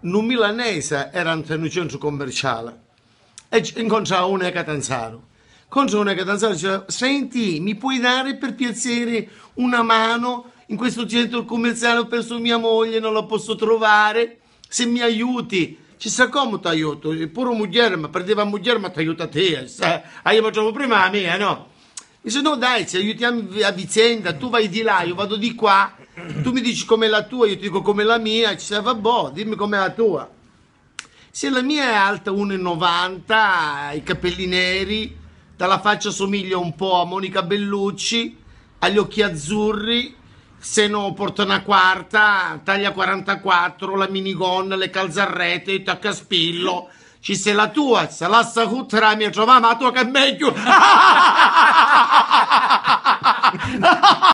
un milanese era in un centro commerciale e incontrava un catanzaro. Contro un catanzaro diceva, senti, mi puoi dare per piacere una mano in questo centro commerciale ho perso mia moglie, non la posso trovare, se mi aiuti. Ci sa come ti aiuto? Pure moglie, ma perdeva moglie, ma ti aiuta te. Hai ah, io prima la mia, no? Dice, no dai, ci aiutiamo a vicenda, tu vai di là, io vado di qua tu mi dici come la tua, io ti dico come la mia, ci serve a boh, dimmi com'è la tua. Se la mia è alta 1,90, ha i capelli neri, dalla faccia somiglia un po' a Monica Bellucci, ha gli occhi azzurri, se no porta una quarta, taglia 44, la minigonna, le calzarrete, il taccaspillo. Ci sei la tua, se la sacutra mia trova, ma tu che è meglio.